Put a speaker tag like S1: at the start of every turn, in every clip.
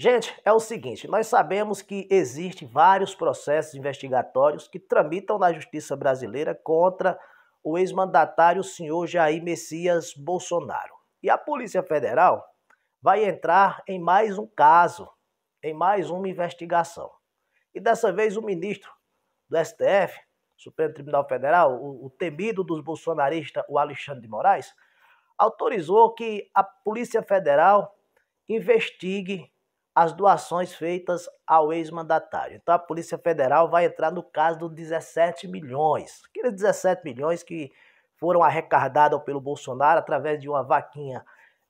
S1: Gente, é o seguinte, nós sabemos que existem vários processos investigatórios que tramitam na justiça brasileira contra o ex-mandatário senhor Jair Messias Bolsonaro. E a Polícia Federal vai entrar em mais um caso, em mais uma investigação. E dessa vez o ministro do STF, Supremo Tribunal Federal, o, o temido dos bolsonaristas, o Alexandre de Moraes, autorizou que a Polícia Federal investigue as doações feitas ao ex-mandatário. Então a Polícia Federal vai entrar no caso dos 17 milhões, aqueles 17 milhões que foram arrecadados pelo Bolsonaro através de uma vaquinha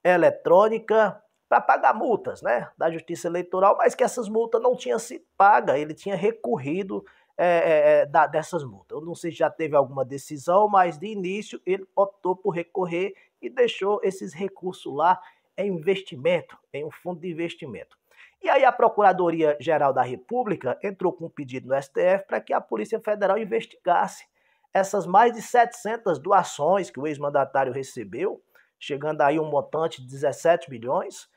S1: eletrônica para pagar multas, né, da Justiça Eleitoral, mas que essas multas não tinham sido pagas, ele tinha recorrido é, é, é, da, dessas multas. Eu não sei se já teve alguma decisão, mas de início ele optou por recorrer e deixou esses recursos lá em investimento, em um fundo de investimento. E aí a Procuradoria-Geral da República entrou com um pedido no STF para que a Polícia Federal investigasse essas mais de 700 doações que o ex-mandatário recebeu, chegando aí um montante de 17 milhões,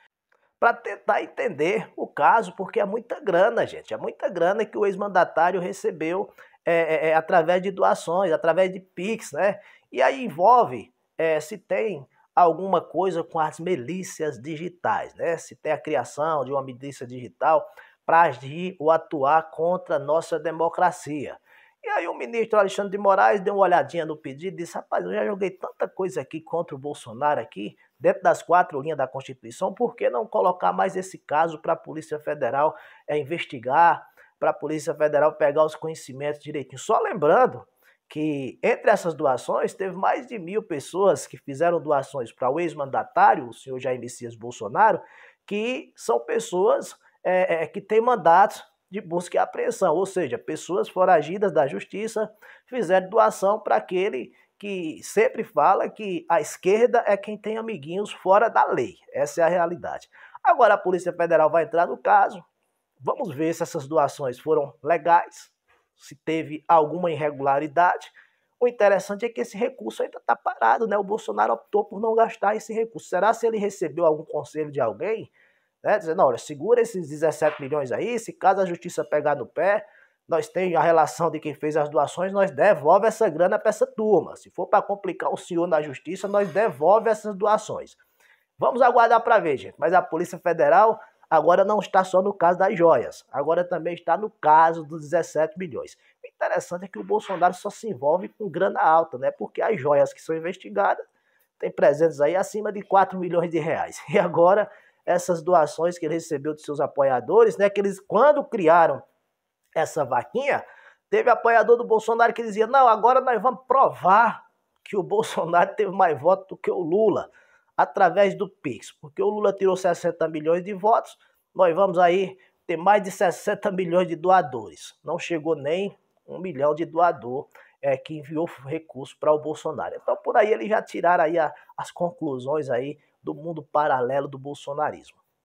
S1: para tentar entender o caso, porque é muita grana, gente, é muita grana que o ex-mandatário recebeu é, é, é através de doações, através de PIX, né? E aí envolve é, se tem alguma coisa com as milícias digitais, né? Se tem a criação de uma milícia digital para agir ou atuar contra a nossa democracia. E aí o ministro Alexandre de Moraes deu uma olhadinha no pedido e disse, rapaz, eu já joguei tanta coisa aqui contra o Bolsonaro aqui, dentro das quatro linhas da Constituição, por que não colocar mais esse caso para a Polícia Federal é, investigar, para a Polícia Federal pegar os conhecimentos direitinho? Só lembrando que entre essas doações teve mais de mil pessoas que fizeram doações para o ex-mandatário, o senhor Jair Messias Bolsonaro, que são pessoas é, é, que têm mandatos de busca e apreensão, ou seja, pessoas foragidas da justiça fizeram doação para aquele que sempre fala que a esquerda é quem tem amiguinhos fora da lei. Essa é a realidade. Agora a Polícia Federal vai entrar no caso. Vamos ver se essas doações foram legais, se teve alguma irregularidade. O interessante é que esse recurso ainda está parado, né? O Bolsonaro optou por não gastar esse recurso. Será se ele recebeu algum conselho de alguém? Né? Dizendo, olha, segura esses 17 milhões aí, se caso a justiça pegar no pé, nós temos a relação de quem fez as doações, nós devolve essa grana para essa turma. Se for para complicar o senhor na justiça, nós devolve essas doações. Vamos aguardar para ver, gente. Mas a Polícia Federal Agora não está só no caso das joias, agora também está no caso dos 17 milhões. O interessante é que o Bolsonaro só se envolve com grana alta, né? Porque as joias que são investigadas têm presentes aí acima de 4 milhões de reais. E agora essas doações que ele recebeu de seus apoiadores, né? Que eles, quando criaram essa vaquinha, teve apoiador do Bolsonaro que dizia: não, agora nós vamos provar que o Bolsonaro teve mais voto do que o Lula através do Pix, porque o Lula tirou 60 milhões de votos, nós vamos aí ter mais de 60 milhões de doadores. Não chegou nem um milhão de doador é, que enviou recurso para o Bolsonaro. Então por aí eles já tiraram aí a, as conclusões aí do mundo paralelo do bolsonarismo.